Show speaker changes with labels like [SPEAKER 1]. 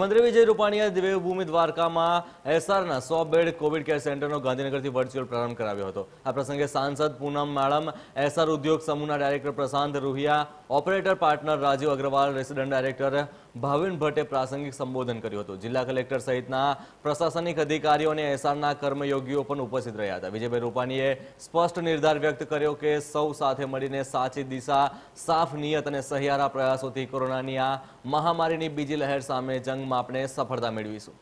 [SPEAKER 1] અમન્દ્ર વિજે રૂપાણીયા દિવય ભૂમિ દ્વારકા માં એસારના 100 બેડ કોવિડ કેર સેન્ટર નો ગાંધીનગર થી વર્ચ્યુઅલ પ્રારંભ કરાવ્યો હતો આ પ્રસંગે સાંસદ પૂનમ માડમ એસાર ઉદ્યોગ સમૂહના director Prashant Ruia operator partner Raju Agrawal resident director Bhavin ભટ્ટે প্রাসঙ্গিক સંબોધન કર્યો હતો જિલ્લા કલેક્ટર સહિતના પ્રશાસનિક અધિકારીઓ અને એસારના કર્મચારીઓ પણ ઉપસ્થિત રહ્યા હતા વિજેભાઈ રૂપાણીએ સ્પષ્ટ નિર્ધાર વ્યક્ત કર્યો કે સૌ સાથે મળીને સાચી દિશા સાફ નિયત અને સહિયારા પ્રયાસોથી કોરોનાની આ મહામારીની બીજી લહેર સામે પ્રસંગમાં આપણે સફળતા મેળવીશું